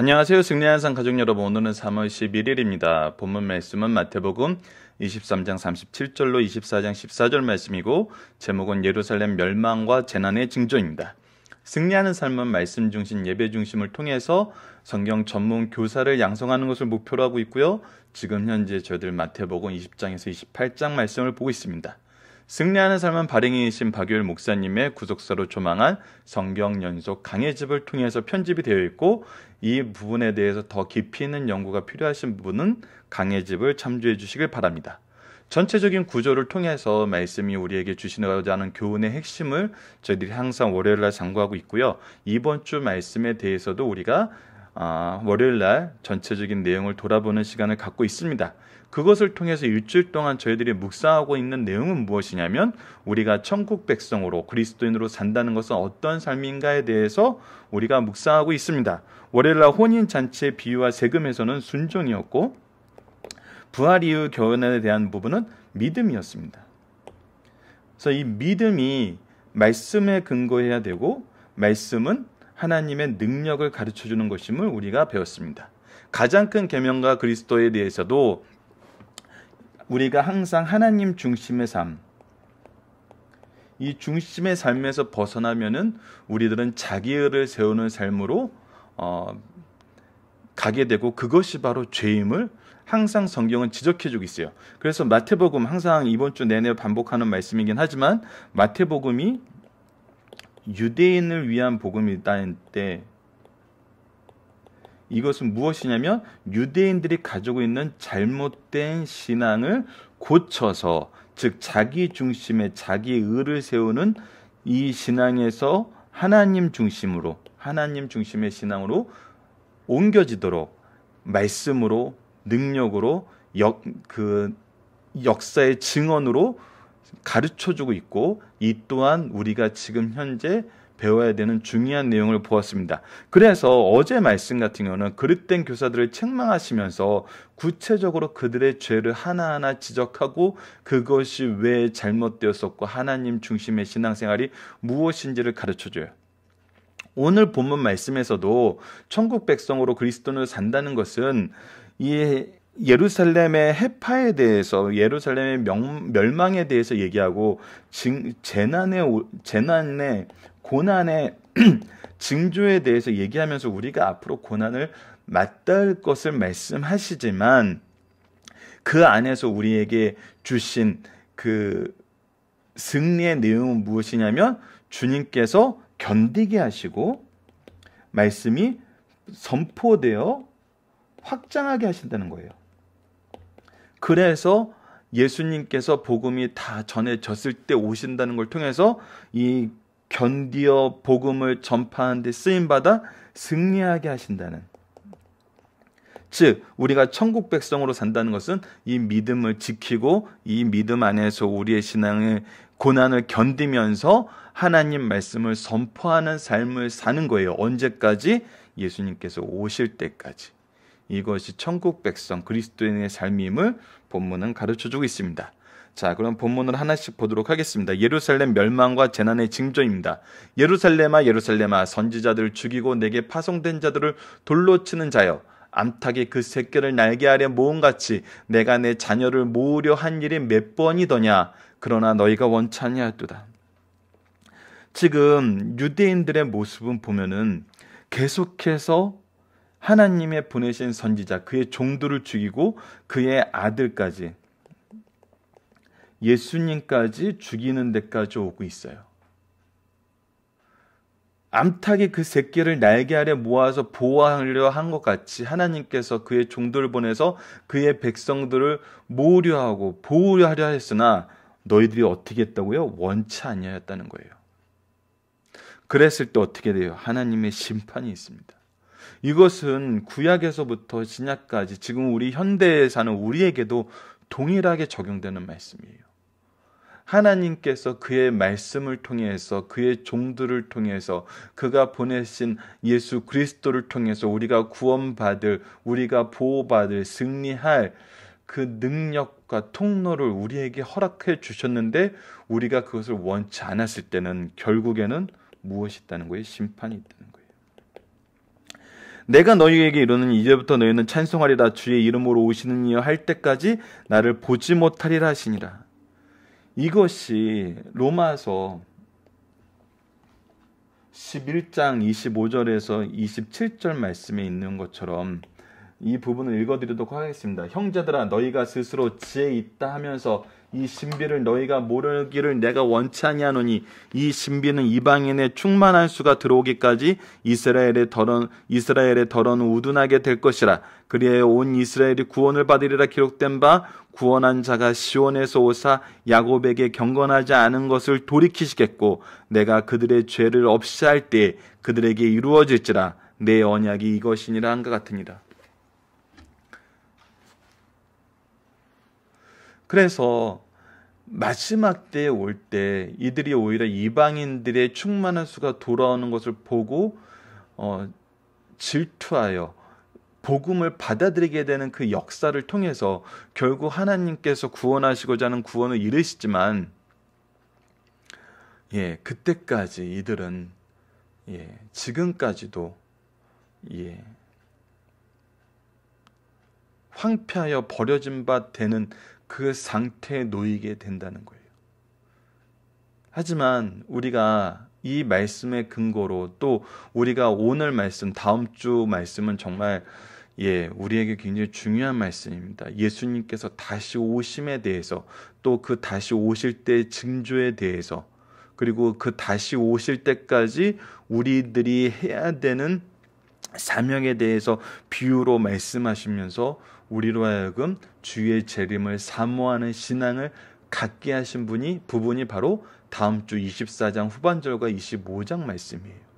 안녕하세요. 승리한 상 가족 여러분. 오늘은 3월 11일입니다. 본문 말씀은 마태복음 23장 37절로 24장 14절 말씀이고 제목은 예루살렘 멸망과 재난의 징조입니다. 승리하는 삶은 말씀 중심, 예배 중심을 통해서 성경 전문 교사를 양성하는 것을 목표로 하고 있고요. 지금 현재 저희들 마태복음 20장에서 28장 말씀을 보고 있습니다. 승리하는 삶은 발행인이신 박유일 목사님의 구속사로 조망한 성경 연속 강의집을 통해서 편집이 되어 있고 이 부분에 대해서 더 깊이 있는 연구가 필요하신 분은 강의 집을 참조해 주시길 바랍니다. 전체적인 구조를 통해서 말씀이 우리에게 주시는자 하는 교훈의 핵심을 저희들이 항상 월요일 날 상고하고 있고요. 이번 주 말씀에 대해서도 우리가 아, 월요일 날 전체적인 내용을 돌아보는 시간을 갖고 있습니다. 그것을 통해서 일주일 동안 저희들이 묵상하고 있는 내용은 무엇이냐면 우리가 천국 백성으로 그리스도인으로 산다는 것은 어떤 삶인가에 대해서 우리가 묵상하고 있습니다. 월요일날 혼인 잔치의 비유와 세금에서는 순종이었고 부활 이후 교혼에 대한 부분은 믿음이었습니다. 그래서 이 믿음이 말씀에 근거해야 되고 말씀은 하나님의 능력을 가르쳐 주는 것임을 우리가 배웠습니다. 가장 큰 계명과 그리스도에 대해서도 우리가 항상 하나님 중심의 삶, 이 중심의 삶에서 벗어나면은 우리들은 자기를 세우는 삶으로 어, 가게 되고 그것이 바로 죄임을 항상 성경은 지적해 주고 있어요. 그래서 마태복음 항상 이번 주 내내 반복하는 말씀이긴 하지만 마태복음이 유대인을 위한 복음이다때 이것은 무엇이냐면 유대인들이 가지고 있는 잘못된 신앙을 고쳐서 즉 자기 중심에 자기의 의를 세우는 이 신앙에서 하나님 중심으로 하나님 중심의 신앙으로 옮겨지도록 말씀으로 능력으로 역그 역사의 증언으로 가르쳐 주고 있고 이 또한 우리가 지금 현재 배워야 되는 중요한 내용을 보았습니다. 그래서 어제 말씀 같은 경우는 그릇된 교사들을 책망하시면서 구체적으로 그들의 죄를 하나하나 지적하고 그것이 왜 잘못되었었고 하나님 중심의 신앙생활이 무엇인지를 가르쳐 줘요. 오늘 본문 말씀에서도 천국 백성으로 그리스도를 산다는 것은 이 예루살렘의 해파에 대해서 예루살렘의 명, 멸망에 대해서 얘기하고 진, 재난의 재난의 고난의 증조에 대해서 얘기하면서 우리가 앞으로 고난을 맞닿을 것을 말씀하시지만 그 안에서 우리에게 주신 그 승리의 내용은 무엇이냐면 주님께서 견디게 하시고 말씀이 선포되어 확장하게 하신다는 거예요. 그래서 예수님께서 복음이 다 전해졌을 때 오신다는 걸 통해서 이 견디어 복음을 전파하는 데 쓰임 받아 승리하게 하신다는 즉 우리가 천국 백성으로 산다는 것은 이 믿음을 지키고 이 믿음 안에서 우리의 신앙의 고난을 견디면서 하나님 말씀을 선포하는 삶을 사는 거예요. 언제까지 예수님께서 오실 때까지. 이것이 천국 백성 그리스도인의 삶임을 본문은 가르쳐 주고 있습니다. 자, 그럼 본문을 하나씩 보도록 하겠습니다. 예루살렘 멸망과 재난의 징조입니다. 예루살렘아 예루살렘아 선지자들을 죽이고 내게 파송된 자들을 돌로 치는 자여 암탉이 그 새끼를 날개 아래 모은 같이 내가 내 자녀를 모으려 한 일이 몇 번이더냐 그러나 너희가 원치 않냐하도다 지금 유대인들의 모습은 보면은 계속해서 하나님의 보내신 선지자 그의 종들을 죽이고 그의 아들까지 예수님까지 죽이는 데까지 오고 있어요. 암탉이 그 새끼를 날개 아래 모아서 보호하려 한 것 같이 하나님께서 그의 종들을 보내서 그의 백성들을 모으려 하고 보호 하려 했으나 너희들이 어떻게 했다고요? 원치 아니하였다는 거예요. 그랬을 때 어떻게 돼요? 하나님의 심판이 있습니다. 이것은 구약에서부터 신약까지 지금 우리 현대에 사는 우리에게도 동일하게 적용되는 말씀이에요. 하나님께서 그의 말씀을 통해서 그의 종들을 통해서 그가 보내신 예수 그리스도를 통해서 우리가 구원받을 우리가 보호받을 승리할 그 능력과 통로를 우리에게 허락해 주셨는데 우리가 그것을 원치 않았을 때는 결국에는 무엇이 있다는 거예요? 심판이 있다는 거예요. 내가 너희에게 이르는 이제부터 너희는 찬송하리라 주의 이름으로 오시는 이여 할 때까지 나를 보지 못하리라 하시니라. 이것이 로마서 11장 25절에서 27절 말씀에 있는 것처럼 이 부분을 읽어드리도록 하겠습니다. 형제들아 너희가 스스로 지혜 있다 하면서 이 신비를 너희가 모르기를 내가 원치 아니하노니 이 신비는 이방인의 충만한 수가 들어오기까지 이스라엘의 더러 이스라엘의 더러는 우둔하게 될 것이라 그리하여 온 이스라엘이 구원을 받으리라 기록된 바 구원한 자가 시온에서 오사 야곱에게 경건하지 않은 것을 돌이키시겠고 내가 그들의 죄를 없이 할 때 그들에게 이루어질지라 내 언약이 이것이니라 한 것 같으니라 그래서 마지막 때에 올 때 이들이 오히려 이방인들의 충만한 수가 돌아오는 것을 보고 어, 질투하여 복음을 받아들이게 되는 그 역사를 통해서 결국 하나님께서 구원하시고자 하는 구원을 이르시지만 예, 그때까지 이들은 예, 지금까지도 예, 황폐하여 버려진 바 되는 그 상태에 놓이게 된다는 거예요. 하지만 우리가 이 말씀의 근거로 또 우리가 오늘 말씀, 다음 주 말씀은 정말 예, 우리에게 굉장히 중요한 말씀입니다. 예수님께서 다시 오심에 대해서 또 그 다시 오실 때의 징조에 대해서 그리고 그 다시 오실 때까지 우리들이 해야 되는 사명에 대해서 비유로 말씀하시면서 우리로 하여금 주의 재림을 사모하는 신앙을 갖게 하신 분이 부분이 바로 다음 주 24장 후반절과 25장 말씀이에요.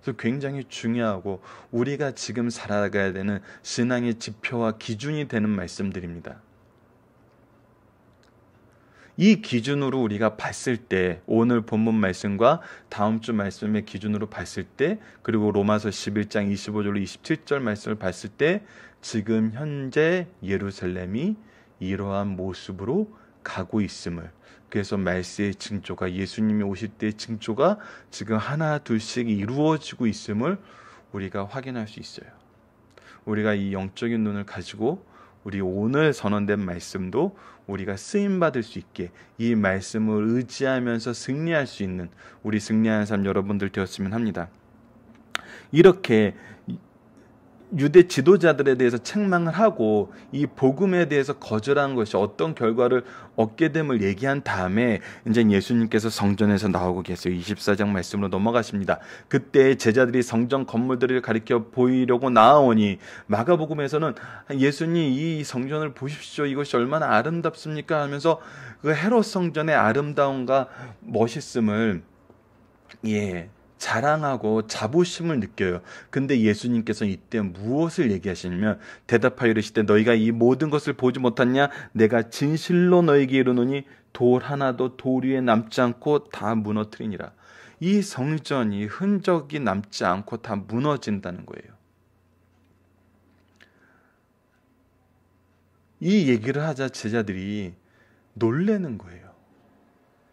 그래서 굉장히 중요하고 우리가 지금 살아가야 되는 신앙의 지표와 기준이 되는 말씀들입니다. 이 기준으로 우리가 봤을 때 오늘 본문 말씀과 다음 주 말씀의 기준으로 봤을 때 그리고 로마서 11장 25절로 27절 말씀을 봤을 때 지금 현재 예루살렘이 이러한 모습으로 가고 있음을 그래서 말세의 징조가 예수님이 오실 때의 징조가 지금 하나 둘씩 이루어지고 있음을 우리가 확인할 수 있어요. 우리가 이 영적인 눈을 가지고 우리 오늘 선언된 말씀도 우리가 쓰임 받을 수 있게 이 말씀을 의지하면서 승리할 수 있는 우리 승리하는 삶 여러분들 되었으면 합니다. 이렇게 유대 지도자들에 대해서 책망을 하고 이 복음에 대해서 거절한 것이 어떤 결과를 얻게 됨을 얘기한 다음에 이제 예수님께서 성전에서 나오고 계세요. 24장 말씀으로 넘어가십니다. 그때 제자들이 성전 건물들을 가리켜 보이려고 나아오니 마가복음에서는 예수님 이 성전을 보십시오. 이것이 얼마나 아름답습니까 하면서 그 헤롯 성전의 아름다움과 멋있음을 예 자랑하고 자부심을 느껴요. 근데 예수님께서 이때 무엇을 얘기하시냐면 대답하여 이르시되 너희가 이 모든 것을 보지 못하냐 내가 진실로 너희에게 이르노니 돌 하나도 돌 위에 남지 않고 다 무너뜨리니라. 이 성전이 흔적이 남지 않고 다 무너진다는 거예요. 이 얘기를 하자 제자들이 놀래는 거예요.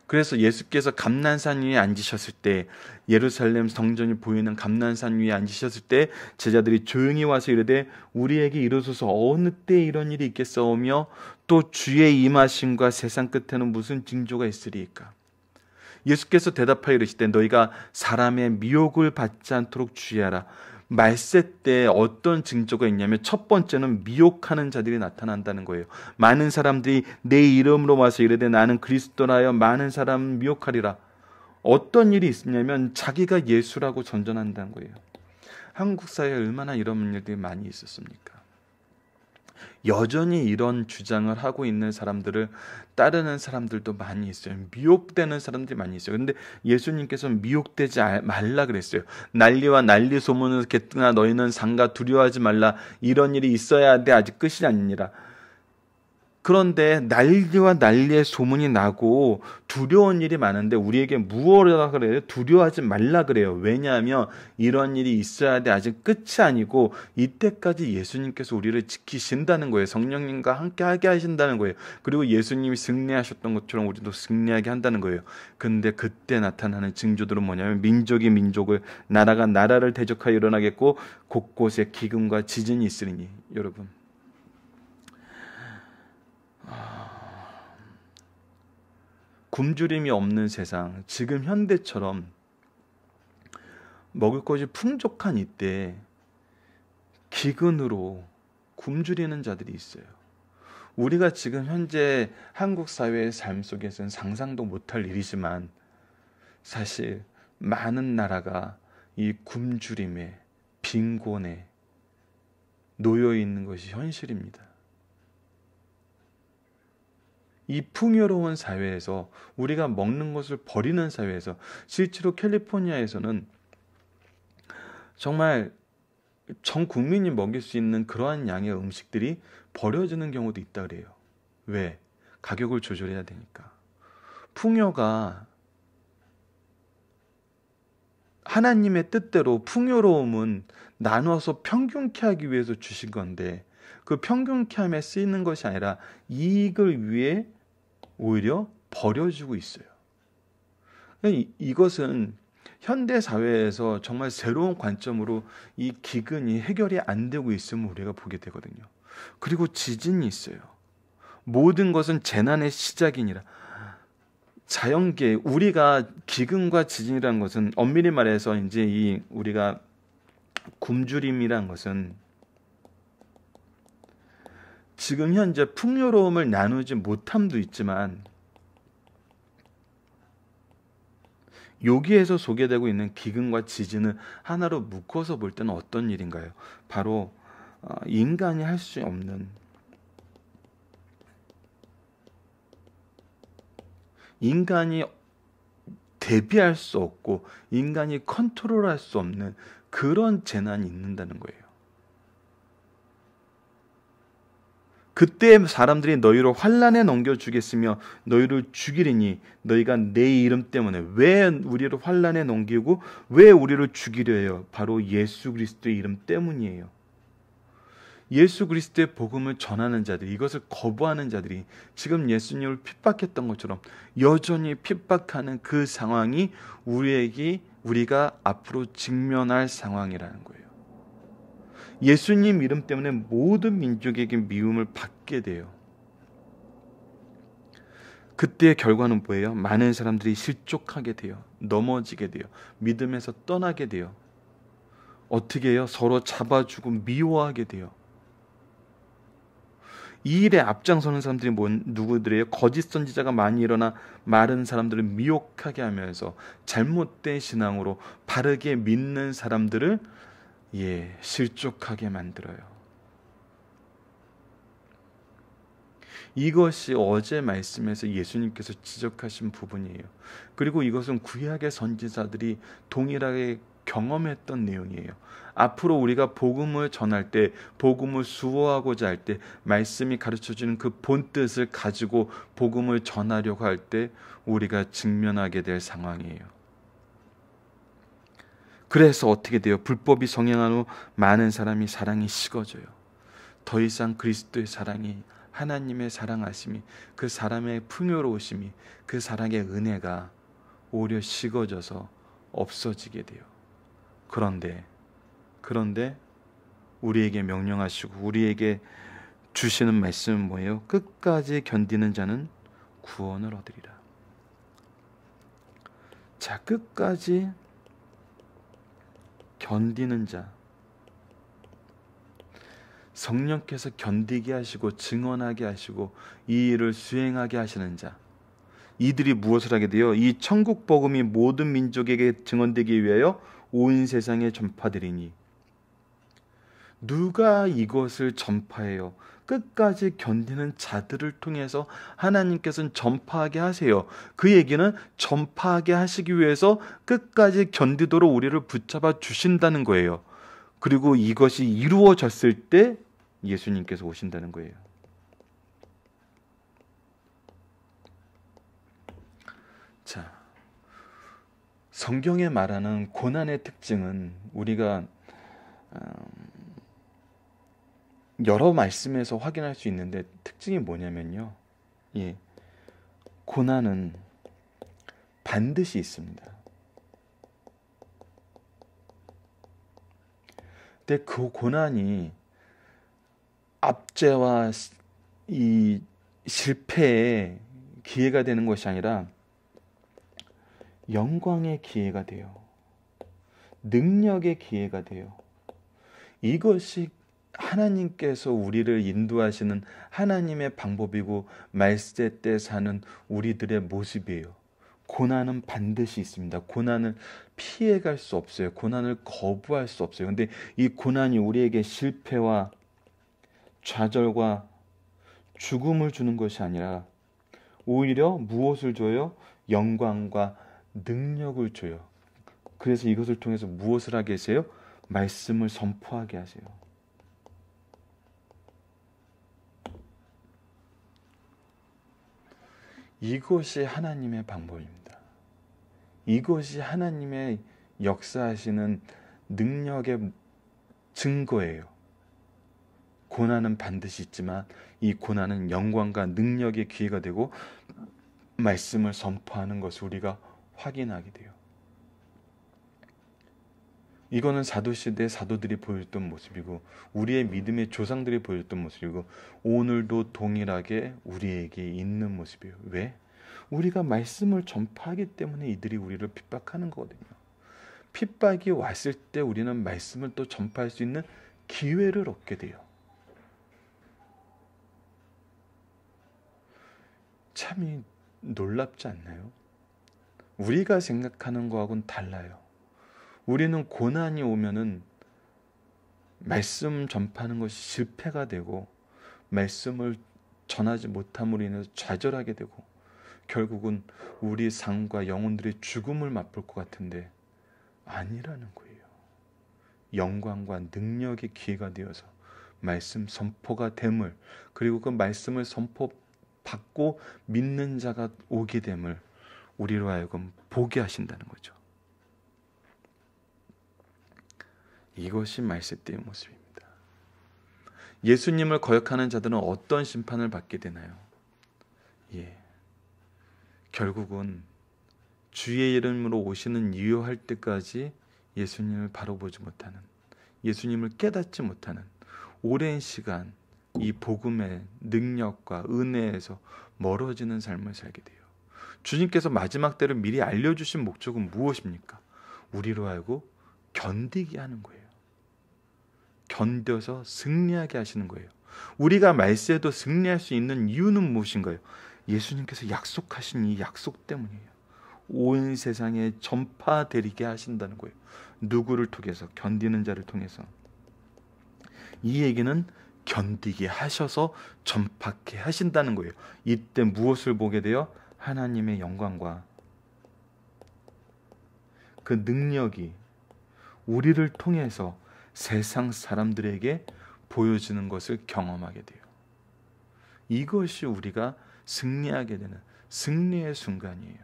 그래서 예수께서 감난산 위에 앉으셨을 때 예루살렘 성전이 보이는 감난산 위에 앉으셨을 때 제자들이 조용히 와서 이르되 우리에게 이르소서 어느 때 이런 일이 있겠사오며 또 주의 임하심과 세상 끝에는 무슨 징조가 있으리이까 예수께서 대답하여 이르시되 너희가 사람의 미혹을 받지 않도록 주의하라 말세 때 어떤 징조가 있냐면 첫 번째는 미혹하는 자들이 나타난다는 거예요. 많은 사람들이 내 이름으로 와서 이르되 나는 그리스도라여 많은 사람 미혹하리라. 어떤 일이 있었냐면 자기가 예수라고 전전한다는 거예요. 한국 사회에 얼마나 이런 일들이 많이 있었습니까? 여전히 이런 주장을 하고 있는 사람들을 따르는 사람들도 많이 있어요. 미혹되는 사람들이 많이 있어요. 근데 예수님께서 는 미혹되지 아, 말라 그랬어요. 난리와 난리 소문을 개뜨나 너희는 상가 두려워하지 말라. 이런 일이 있어야 돼. 아직 끝이 아니라. 그런데 난리와 난리의 소문이 나고 두려운 일이 많은데 우리에게 무엇이라 그래요? 두려워하지 말라 그래요. 왜냐하면 이런 일이 있어야 돼. 아직 끝이 아니고 이때까지 예수님께서 우리를 지키신다는 거예요. 성령님과 함께 하게 하신다는 거예요. 그리고 예수님이 승리하셨던 것처럼 우리도 승리하게 한다는 거예요. 근데 그때 나타나는 징조들은 뭐냐면 민족이 민족을 나라가 나라를 대적하여 일어나겠고 곳곳에 기근과 지진이 있으리니 여러분 굶주림이 없는 세상, 지금 현대처럼 먹을 것이 풍족한 이때 기근으로 굶주리는 자들이 있어요. 우리가 지금 현재 한국 사회의 삶 속에서는 상상도 못할 일이지만 사실 많은 나라가 이 굶주림에 빈곤에 놓여 있는 것이 현실입니다. 이 풍요로운 사회에서 우리가 먹는 것을 버리는 사회에서 실제로 캘리포니아에서는 정말 전 국민이 먹일 수 있는 그러한 양의 음식들이 버려지는 경우도 있다 그래요. 왜? 가격을 조절해야 되니까. 풍요가 하나님의 뜻대로 풍요로움은 나눠서 평균케 하기 위해서 주신 건데 그 평균케 함에 쓰이는 것이 아니라 이익을 위해 오히려 버려지고 있어요. 그러니까 이것은 현대 사회에서 정말 새로운 관점으로 이 기근이 해결이 안 되고 있음을 우리가 보게 되거든요. 그리고 지진이 있어요. 모든 것은 재난의 시작이니라. 자연계 우리가 기근과 지진이라는 것은 엄밀히 말해서 이제 이 우리가 굶주림이라는 것은 지금 현재 풍요로움을 나누지 못함도 있지만 여기에서 소개되고 있는 기근과 지진을 하나로 묶어서 볼 때는 어떤 일인가요? 바로 어, 인간이 할 수 없는 인간이 대비할 수 없고 인간이 컨트롤할 수 없는 그런 재난이 있는다는 거예요. 그때 사람들이 너희로 환란에 넘겨 주겠으며 너희를 죽이리니 너희가 내 이름 때문에 왜 우리를 환란에 넘기고 왜 우리를 죽이려 해요? 바로 예수 그리스도의 이름 때문이에요. 예수 그리스도의 복음을 전하는 자들, 이것을 거부하는 자들이 지금 예수님을 핍박했던 것처럼 여전히 핍박하는 그 상황이 우리에게 우리가 앞으로 직면할 상황이라는 거예요. 예수님 이름 때문에 모든 민족에게 미움을 받게 돼요. 그때의 결과는 뭐예요? 많은 사람들이 실족하게 돼요. 넘어지게 돼요. 믿음에서 떠나게 돼요. 어떻게 해요? 서로 잡아주고 미워하게 돼요. 이 일에 앞장서는 사람들이 뭔 누구들이에요? 거짓 선지자가 많이 일어나 마른 사람들을 미혹하게 하면서 잘못된 신앙으로 바르게 믿는 사람들을 예, 실족하게 만들어요. 이것이 어제 말씀에서 예수님께서 지적하신 부분이에요. 그리고 이것은 구약의 선지자들이 동일하게 경험했던 내용이에요. 앞으로 우리가 복음을 전할 때, 복음을 수호하고자 할 때, 말씀이 가르쳐 주는 그 본뜻을 가지고 복음을 전하려고 할 때, 우리가 직면하게 될 상황이에요. 그래서 어떻게 돼요? 불법이 성행한 후 많은 사람이 사랑이 식어져요. 더 이상 그리스도의 사랑이 하나님의 사랑하심이 그 사람의 풍요로우심이 그 사랑의 은혜가 오히려 식어져서 없어지게 돼요. 그런데 그런데 우리에게 명령하시고 우리에게 주시는 말씀은 뭐예요? 끝까지 견디는 자는 구원을 얻으리라. 자, 끝까지 견디는 자 성령께서 견디게 하시고 증언하게 하시고 이 일을 수행하게 하시는 자 이들이 무엇을 하게 되어 이 천국 복음이 모든 민족에게 증언되기 위하여 온 세상에 전파되리니 누가 이것을 전파해요? 끝까지 견디는 자들을 통해서 하나님께서는 전파하게 하세요. 그 얘기는 전파하게 하시기 위해서 끝까지 견디도록 우리를 붙잡아 주신다는 거예요. 그리고 이것이 이루어졌을 때 예수님께서 오신다는 거예요. 자, 성경에 말하는 고난의 특징은 우리가 어, 여러 말씀에서 확인할 수 있는데 특징이 뭐냐면요. 예. 고난은 반드시 있습니다. 근데 그 고난이 압제와 이 실패의 기회가 되는 것이 아니라 영광의 기회가 돼요. 능력의 기회가 돼요. 이것이 하나님께서 우리를 인도하시는 하나님의 방법이고 말세 때 사는 우리들의 모습이에요. 고난은 반드시 있습니다. 고난을 피해갈 수 없어요. 고난을 거부할 수 없어요. 근데 이 고난이 우리에게 실패와 좌절과 죽음을 주는 것이 아니라 오히려 무엇을 줘요? 영광과 능력을 줘요. 그래서 이것을 통해서 무엇을 하게 하세요? 말씀을 선포하게 하세요. 이것이 하나님의 방법입니다. 이것이 하나님의 역사하시는 능력의 증거예요. 고난은 반드시 있지만 이 고난은 영광과 능력의 기회가 되고 말씀을 선포하는 것을 우리가 확인하게 돼요. 이거는 사도시대 사도들이 보였던 모습이고 우리의 믿음의 조상들이 보였던 모습이고 오늘도 동일하게 우리에게 있는 모습이에요. 왜? 우리가 말씀을 전파하기 때문에 이들이 우리를 핍박하는 거거든요. 핍박이 왔을 때 우리는 말씀을 또 전파할 수 있는 기회를 얻게 돼요. 참이 놀랍지 않나요? 우리가 생각하는 거하고는 달라요. 우리는 고난이 오면은 말씀 전파하는 것이 실패가 되고 말씀을 전하지 못함으로 인해서 좌절하게 되고 결국은 우리 삶과 영혼들의 죽음을 맛볼 것 같은데 아니라는 거예요. 영광과 능력의 기회가 되어서 말씀 선포가 됨을 그리고 그 말씀을 선포 받고 믿는 자가 오게 됨을 우리로 하여금 보게 하신다는 거죠. 이것이 말세때의 모습입니다. 예수님을 거역하는 자들은 어떤 심판을 받게 되나요? 예. 결국은 주의 이름으로 오시는 유할 때까지 예수님을 바로 보지 못하는 예수님을 깨닫지 못하는 오랜 시간 이 복음의 능력과 은혜에서 멀어지는 삶을 살게 돼요. 주님께서 마지막 때를 미리 알려주신 목적은 무엇입니까? 우리로 알고 견디게 하는 거예요. 견뎌서 승리하게 하시는 거예요. 우리가 말세도 승리할 수 있는 이유는 무엇인가요? 예수님께서 약속하신 이 약속 때문이에요. 온 세상에 전파되리게 하신다는 거예요. 누구를 통해서 견디는 자를 통해서 이 얘기는 견디게 하셔서 전파케 하신다는 거예요. 이때 무엇을 보게 되어 하나님의 영광과 그 능력이 우리를 통해서 세상 사람들에게 보여지는 것을 경험하게 돼요. 이것이 우리가 승리하게 되는 승리의 순간이에요.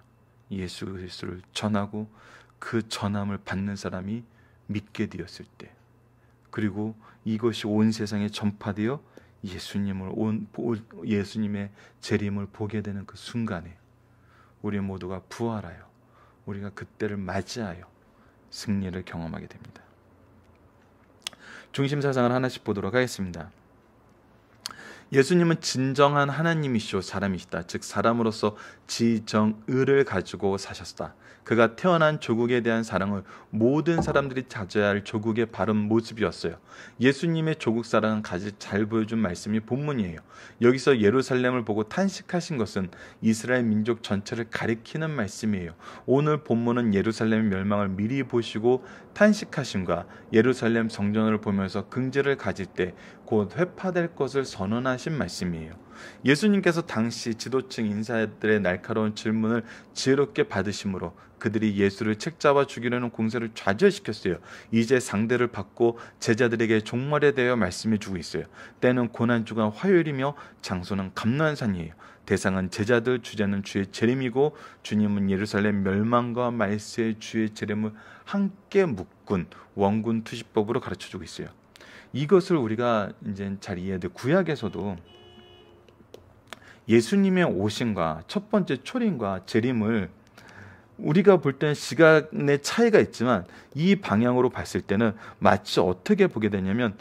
예수 그리스도를 전하고 그 전함을 받는 사람이 믿게 되었을 때 그리고 이것이 온 세상에 전파되어 예수님을 온 예수님의 재림을 보게 되는 그 순간에 우리 모두가 부활하여 우리가 그때를 맞이하여 승리를 경험하게 됩니다. 중심 사상을 하나씩 보도록 하겠습니다. 예수님은 진정한 하나님이시오 사람이시다. 즉 사람으로서 지정의를 가지고 사셨다. 그가 태어난 조국에 대한 사랑을 모든 사람들이 자제야할 조국의 바른 모습이었어요. 예수님의 조국 사랑은 가장 잘 보여준 말씀이 본문이에요. 여기서 예루살렘을 보고 탄식하신 것은 이스라엘 민족 전체를 가리키는 말씀이에요. 오늘 본문은 예루살렘의 멸망을 미리 보시고 탄식하심과 예루살렘 성전을 보면서 긍지를 가질 때 곧 회파될 것을 선언하신 말씀이에요. 예수님께서 당시 지도층 인사들의 날카로운 질문을 지혜롭게 받으심으로 그들이 예수를 책잡아 죽이려는 공세를 좌절시켰어요. 이제 상대를 받고 제자들에게 종말에 대하여 말씀해 주고 있어요. 때는 고난 주간 화요일이며 장소는 감난산이에요. 대상은 제자들, 주제는 주의 재림이고 주님은 예루살렘 멸망과 말세의 주의 재림을 함께 묶은 원군 투시법으로 가르쳐 주고 있어요. 이것을 우리가 이제 잘 이해해야 돼. 구약에서도 예수님의 오신과첫 번째 초림과 재림을 우리가 볼 때는 시간의 차이가 있지만 이 방향으로 봤을 때는 마치 어떻게 보게 되냐면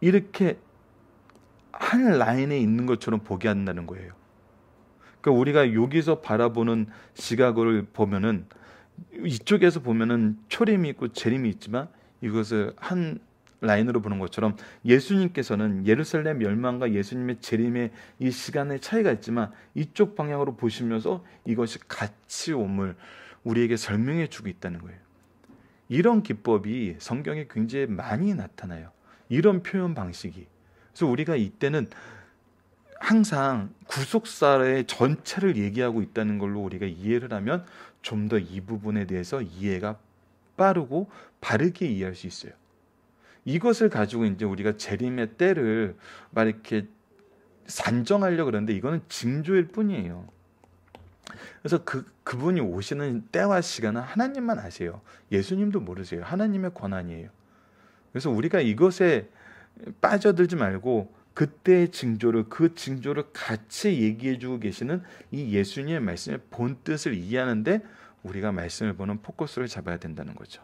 이렇게 한 라인에 있는 것처럼 보게 한다는 거예요. 그러니까 우리가 여기서 바라보는 시각을 보면은 이쪽에서 보면은 초림이 있고 재림이 있지만 이것을 한 라인으로 보는 것처럼 예수님께서는 예루살렘 멸망과 예수님의 재림의 이 시간의 차이가 있지만 이쪽 방향으로 보시면서 이것이 같이 옴을 우리에게 설명해 주고 있다는 거예요. 이런 기법이 성경에 굉장히 많이 나타나요. 이런 표현 방식이. 그래서 우리가 이때는 항상 구속사의 전체를 얘기하고 있다는 걸로 우리가 이해를 하면 좀 더 이 부분에 대해서 이해가 빠르고 바르게 이해할 수 있어요. 이것을 가지고 이제 우리가 재림의 때를 막 이렇게 산정하려 고 그러는데 이거는 징조일 뿐이에요. 그래서 그 그분이 오시는 때와 시간은 하나님만 아세요. 예수님도 모르세요. 하나님의 권한이에요. 그래서 우리가 이것에 빠져들지 말고 그때의 징조를 그 징조를 같이 얘기해 주고 계시는 이 예수님의 말씀의 본 뜻을 이해하는데 우리가 말씀을 보는 포커스를 잡아야 된다는 거죠.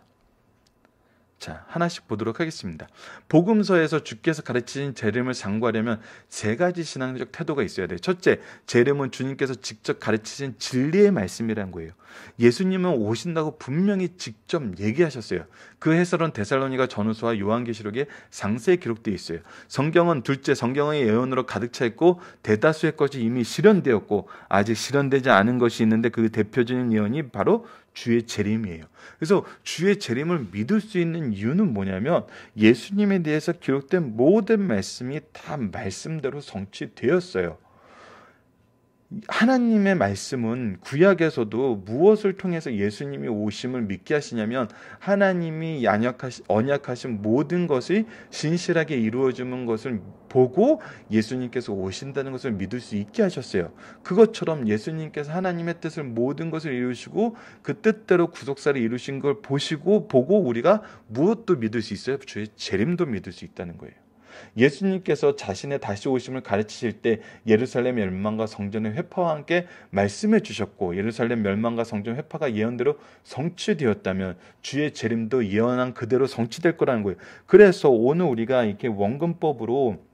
자, 하나씩 보도록 하겠습니다. 복음서에서 주께서 가르치신 재림을 상구하려면세 가지 신앙적 태도가 있어야 돼요. 첫째, 재림은 주님께서 직접 가르치신 진리의 말씀이란 거예요. 예수님은 오신다고 분명히 직접 얘기하셨어요. 그 해설은 데살로니가 전후서와 요한계시록에 상세히 기록되어 있어요. 성경은 둘째 성경의 예언으로 가득 차 있고 대다수의 것이 이미 실현되었고 아직 실현되지 않은 것이 있는데 그 대표적인 예언이 바로 주의 재림이에요. 그래서 주의 재림을 믿을 수 있는 이유는 뭐냐면 예수님에 대해서 기록된 모든 말씀이 다 말씀대로 성취되었어요. 하나님의 말씀은 구약에서도 무엇을 통해서 예수님이 오심을 믿게 하시냐면 하나님이 안약하시, 언약하신 모든 것이 진실하게 이루어지는 것을 보고 예수님께서 오신다는 것을 믿을 수 있게 하셨어요. 그것처럼 예수님께서 하나님의 뜻을 모든 것을 이루시고 그 뜻대로 구속사를 이루신 걸 보시고 보고 우리가 무엇도 믿을 수 있어요. 주의 재림도 믿을 수 있다는 거예요. 예수님께서 자신의 다시 오심을 가르치실 때 예루살렘 멸망과 성전의 회파와 함께 말씀해 주셨고 예루살렘 멸망과 성전 회파가 예언대로 성취되었다면 주의 재림도 예언한 그대로 성취될 거라는 거예요. 그래서 오늘 우리가 이렇게 원근법으로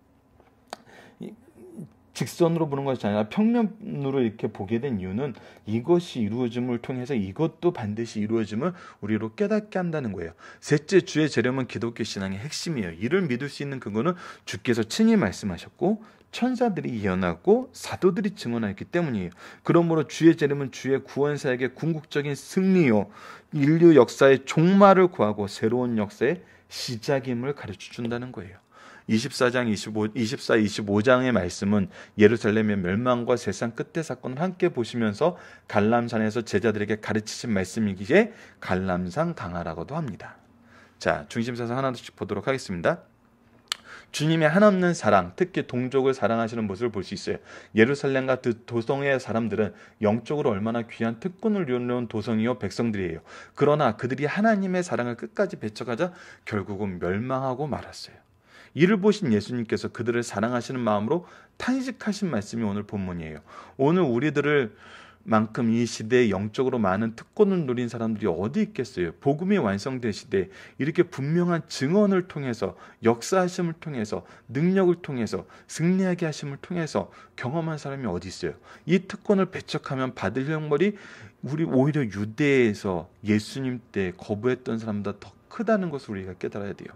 직선으로 보는 것이 아니라 평면으로 이렇게 보게 된 이유는 이것이 이루어짐을 통해서 이것도 반드시 이루어짐을 우리로 깨닫게 한다는 거예요. 셋째 주의 재림은 기독교 신앙의 핵심이에요. 이를 믿을 수 있는 근거는 주께서 친히 말씀하셨고 천사들이 예언하고 사도들이 증언하였기 때문이에요. 그러므로 주의 재림은 주의 구원사에게 궁극적인 승리요 인류 역사의 종말을 구하고 새로운 역사의 시작임을 가르쳐 준다는 거예요. 24장 25 24 25장의 말씀은 예루살렘의 멸망과 세상 끝의 사건을 함께 보시면서 갈람산에서 제자들에게 가르치신 말씀이기에 갈람산 강하라고도 합니다. 자, 중심 사상 하나씩 보도록 하겠습니다. 주님의 한없는 사랑, 특히 동족을 사랑하시는 모습을 볼 수 있어요. 예루살렘과 그 도성의 사람들은 영적으로 얼마나 귀한 특권을 누려온 도성이요 백성들이에요. 그러나 그들이 하나님의 사랑을 끝까지 배척하자 결국은 멸망하고 말았어요. 이를 보신 예수님께서 그들을 사랑하시는 마음으로 탄식하신 말씀이 오늘 본문이에요. 오늘 우리들을 만큼 이 시대에 영적으로 많은 특권을 누린 사람들이 어디 있겠어요? 복음이 완성된 시대 에 이렇게 분명한 증언을 통해서 역사하심을 통해서 능력을 통해서 승리하게 하심을 통해서 경험한 사람이 어디 있어요? 이 특권을 배척하면 받을 형벌이 우리 오히려 유대에서 예수님 때 거부했던 사람보다 더 크다는 것을 우리가 깨달아야 돼요.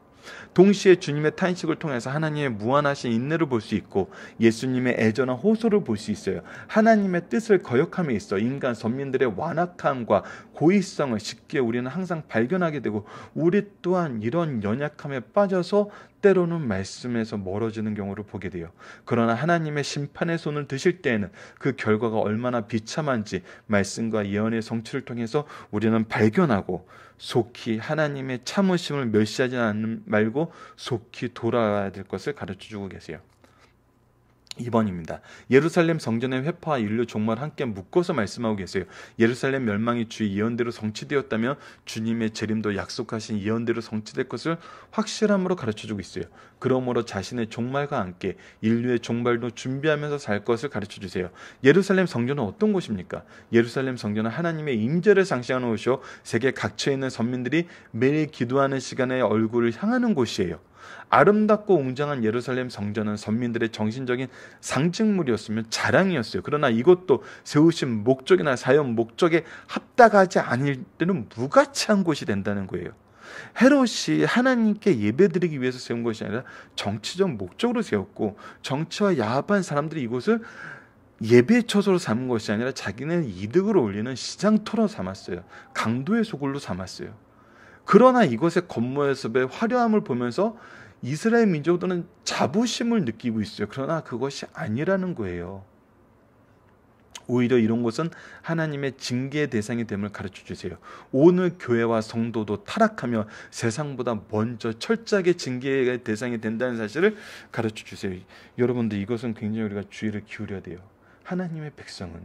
동시에 주님의 탄식을 통해서 하나님의 무한하신 인내를 볼 수 있고 예수님의 애전한 호소를 볼 수 있어요. 하나님의 뜻을 거역함에 있어 인간 선민들의 완악함과 고의성을 쉽게 우리는 항상 발견하게 되고 우리 또한 이런 연약함에 빠져서 때로는 말씀에서 멀어지는 경우를 보게 돼요. 그러나 하나님의 심판의 손을 드실 때에는 그 결과가 얼마나 비참한지 말씀과 예언의 성취를 통해서 우리는 발견하고 속히 하나님의 참으심을 멸시하지 않는 말고 속히 돌아와야 될 것을 가르쳐 주고 계세요. 2번입니다. 예루살렘 성전의 회파와 인류 종말 함께 묶어서 말씀하고 계세요. 예루살렘 멸망이 주의 예언대로 성취되었다면 주님의 재림도 약속하신 예언대로 성취될 것을 확실함으로 가르쳐주고 있어요. 그러므로 자신의 종말과 함께 인류의 종말도 준비하면서 살 것을 가르쳐주세요. 예루살렘 성전은 어떤 곳입니까? 예루살렘 성전은 하나님의 임재를 상징하는 곳이요. 세계 각처에 있는 선민들이 매일 기도하는 시간에 얼굴을 향하는 곳이에요. 아름답고 웅장한 예루살렘 성전은 선민들의 정신적인 상징물이었으며 자랑이었어요. 그러나 이것도 세우신 목적이나 사용 목적에 합당하지 않을 때는 무가치한 곳이 된다는 거예요. 헤롯이 하나님께 예배드리기 위해서 세운 것이 아니라 정치적 목적으로 세웠고 정치와 야합한 사람들이 이곳을 예배 처소로 삼은 것이 아니라 자기는 이득을 올리는 시장 터로 삼았어요. 강도의 소굴로 삼았어요. 그러나 이것의 겉모습의 화려함을 보면서 이스라엘 민족들은 자부심을 느끼고 있어요. 그러나 그것이 아니라는 거예요. 오히려 이런 것은 하나님의 징계 대상이 됨을 가르쳐 주세요. 오늘 교회와 성도도 타락하며 세상보다 먼저 철저하게 징계의 대상이 된다는 사실을 가르쳐 주세요. 여러분들 이것은 굉장히 우리가 주의를 기울여야 돼요. 하나님의 백성은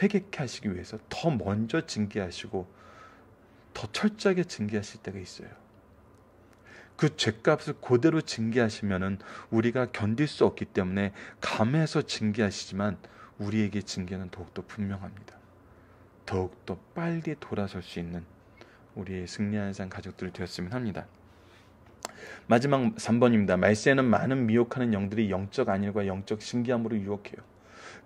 회개케 하시기 위해서 더 먼저 징계하시고 더 철저하게 징계하실 때가 있어요. 그 죄값을 그대로 징계하시면은 우리가 견딜 수 없기 때문에 감해서 징계하시지만 우리에게 징계는 더욱더 분명합니다. 더욱더 빨리 돌아설 수 있는 우리의 승리하는 상가족들 되었으면 합니다. 마지막 3번입니다. 말세는 많은 미혹하는 영들이 영적 안일과 영적 신기함으로 유혹해요.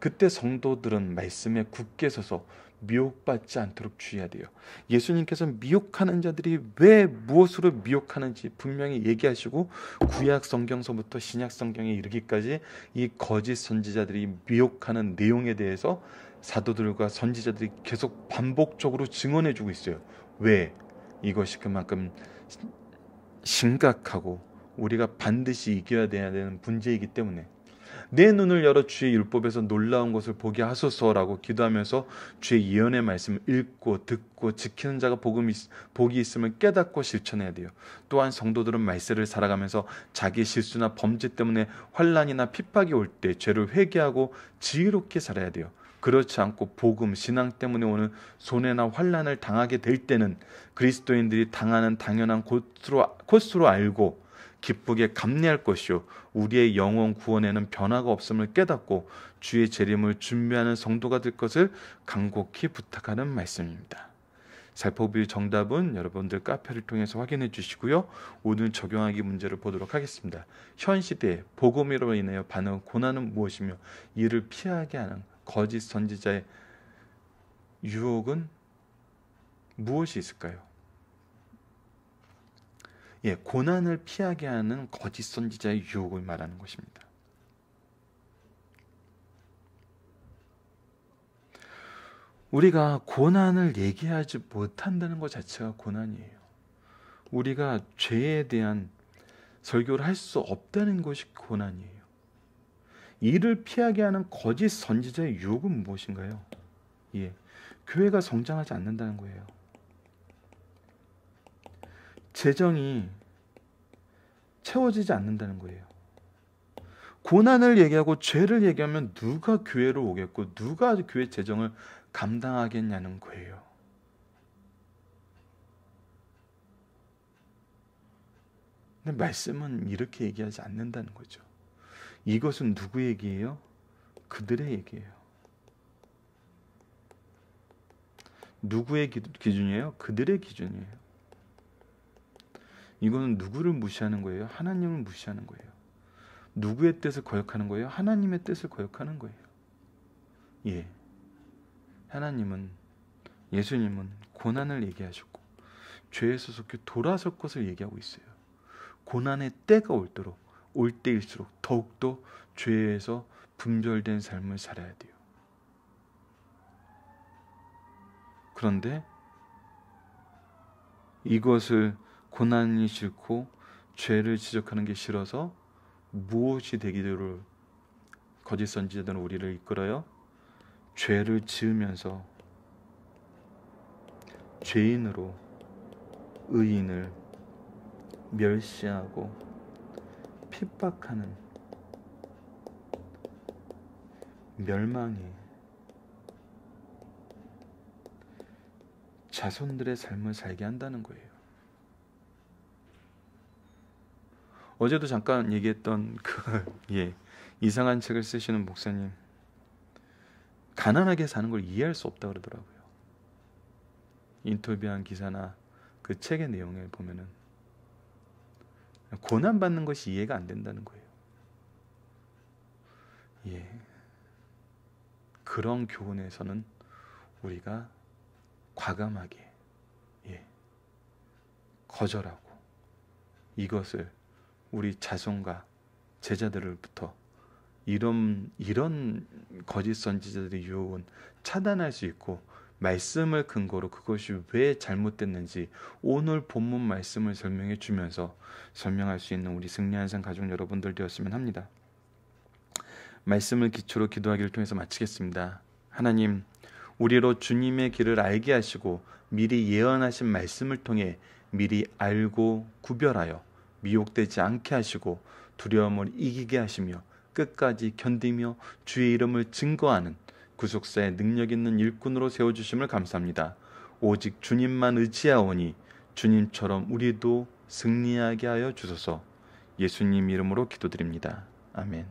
그때 성도들은 말씀에 굳게 서서 미혹받지 않도록 주의해야 돼요. 예수님께서 미혹하는 자들이 왜 무엇으로 미혹하는지 분명히 얘기하시고 구약 성경서부터 신약 성경에 이르기까지 이 거짓 선지자들이 미혹하는 내용에 대해서 사도들과 선지자들이 계속 반복적으로 증언해 주고 있어요. 왜 이것이 그만큼 심각하고 우리가 반드시 이겨야 되는 문제이기 때문에 내 눈을 열어 주의 율법에서 놀라운 것을 보게 하소서라고 기도하면서 주의 예언의 말씀을 읽고 듣고 지키는 자가 복음이, 복이 있음을 깨닫고 실천해야 돼요. 또한 성도들은 말세를 살아가면서 자기 실수나 범죄 때문에 환란이나 핍박이 올 때 죄를 회개하고 지혜롭게 살아야 돼요. 그렇지 않고 복음 신앙 때문에 오는 손해나 환란을 당하게 될 때는 그리스도인들이 당하는 당연한 곳으로 알고 기쁘게 감내할 것이요 우리의 영혼 구원에는 변화가 없음을 깨닫고 주의 재림을 준비하는 성도가 될 것을 간곡히 부탁하는 말씀입니다. 살포비 정답은 여러분들 카페를 통해서 확인해 주시고요. 오늘 적용하기 문제를 보도록 하겠습니다. 현 시대에 복음으로 인하여 반응 고난은 무엇이며 이를 피하게 하는 거짓 선지자의 유혹은 무엇이 있을까요? 예, 고난을 피하게 하는 거짓 선지자의 유혹을 말하는 것입니다. 우리가 고난을 얘기하지 못한다는 것 자체가 고난이에요. 우리가 죄에 대한 설교를 할 수 없다는 것이 고난이에요. 이를 피하게 하는 거짓 선지자의 유혹은 무엇인가요? 예. 교회가 성장하지 않는다는 거예요. 재정이 채워지지 않는다는 거예요. 고난을 얘기하고 죄를 얘기하면 누가 교회로 오겠고 누가 교회 재정을 감당하겠냐는 거예요. 근데 말씀은 이렇게 얘기하지 않는다는 거죠. 이것은 누구 얘기예요? 그들의 얘기예요. 누구의 기준이에요? 그들의 기준이에요. 이거는 누구를 무시하는 거예요? 하나님을 무시하는 거예요. 누구의 뜻을 거역하는 거예요? 하나님의 뜻을 거역하는 거예요. 예. 하나님은 예수님은 고난을 얘기하셨고 죄에서 속히 돌아설 것을 얘기하고 있어요. 고난의 때가 올도록 올 때일수록 더욱더 죄에서 분별된 삶을 살아야 돼요. 그런데 이것을 고난이 싫고 죄를 지적하는 게 싫어서 무엇이 되기를 거짓 선지자들은 우리를 이끌어요. 죄를 지으면서 죄인으로 의인을 멸시하고 핍박하는 멸망이 자손들의 삶을 살게 한다는 거예요. 어제도 잠깐 얘기했던 그 예, 이상한 책을 쓰시는 목사님 가난하게 사는 걸 이해할 수 없다 그러더라고요. 인터뷰한 기사나 그 책의 내용을 보면은 고난 받는 것이 이해가 안 된다는 거예요. 예. 그런 교훈에서는 우리가 과감하게 예. 거절하고 이것을 우리 자손과 제자들을부터 이런 이런 거짓 선지자들의 유혹은 차단할 수 있고 말씀을 근거로 그것이 왜 잘못됐는지 오늘 본문 말씀을 설명해 주면서 설명할 수 있는 우리 승리한 산 가족 여러분들 되었으면 합니다. 말씀을 기초로 기도하기를 통해서 마치겠습니다. 하나님, 우리로 주님의 길을 알게 하시고 미리 예언하신 말씀을 통해 미리 알고 구별하여 미혹되지 않게 하시고 두려움을 이기게 하시며 끝까지 견디며 주의 이름을 증거하는 구속사의 능력 있는 일꾼으로 세워주심을 감사합니다. 오직 주님만 의지하오니 주님처럼 우리도 승리하게 하여 주소서 예수님 이름으로 기도드립니다. 아멘.